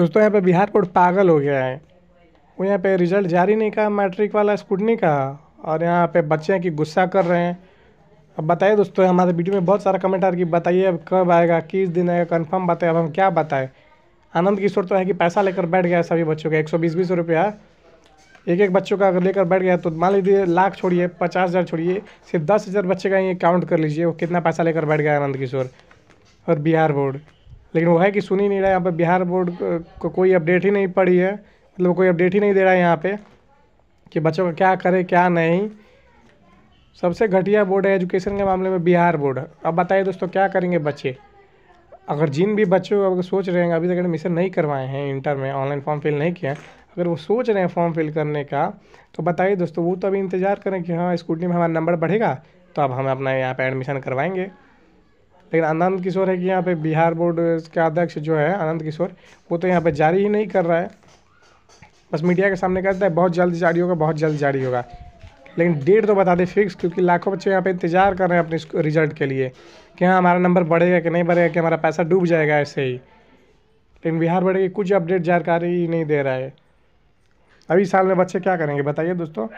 दोस्तों यहाँ पे बिहार बोर्ड पागल हो गया है वो यहाँ पे रिजल्ट जारी नहीं कहा मैट्रिक वाला स्कूटनी का और यहाँ पे बच्चे की गुस्सा कर रहे हैं अब बताइए दोस्तों हमारे वीडियो में बहुत सारा कमेंट आ रहा है कि बताइए अब कब आएगा किस दिन आएगा कन्फर्म बताए अब हम क्या बताएं आनंद किशोर तो है कि पैसा लेकर बैठ गया सभी बच्चों का एक सौ बीस बीस रुपया एक एक बच्चों का अगर लेकर बैठ गया तो मान लीजिए लाख छोड़िए पचास हज़ार छोड़िए सिर्फ दस हज़ार बच्चे का ये काउंट कर लीजिए वो कितना पैसा लेकर बैठ गया आनंद किशोर और बिहार बोर्ड लेकिन वो है कि सुन ही नहीं रहा है यहाँ पर बिहार बोर्ड को कोई अपडेट ही नहीं पड़ी है मतलब कोई अपडेट ही नहीं दे रहा है यहाँ पर कि बच्चों का क्या करें क्या नहीं सबसे घटिया बोर्ड है एजुकेशन के मामले में बिहार बोर्ड अब बताइए दोस्तों क्या करेंगे बच्चे अगर जिन भी बच्चों अगर सोच रहे हैं अभी तक एडमिशन नहीं करवाए हैं इंटर में ऑनलाइन फॉर्म फिल नहीं किया अगर वो सोच रहे हैं फॉर्म फिल करने का तो बताइए दोस्तों वो तो अभी इंतज़ार करें कि हाँ स्कूटी में हमारा नंबर बढ़ेगा तो अब हम अपना यहाँ पर एडमिशन करवाएंगे लेकिन आनंद किशोर है कि यहाँ पे बिहार बोर्ड का अध्यक्ष जो है आनंद किशोर वो तो यहाँ पे जारी ही नहीं कर रहा है बस मीडिया के सामने कहता है बहुत जल्द जारी होगा बहुत जल्द जारी होगा लेकिन डेट तो बता दें फिक्स क्योंकि लाखों बच्चे यहाँ पे इंतजार कर रहे हैं अपने रिजल्ट के लिए कि हाँ हमारा नंबर बढ़ेगा कि नहीं बढ़ेगा कि हमारा पैसा डूब जाएगा ऐसे ही लेकिन बिहार बोर्ड की कुछ अपडेट जानकारी नहीं दे रहा है अभी साल में बच्चे क्या करेंगे बताइए दोस्तों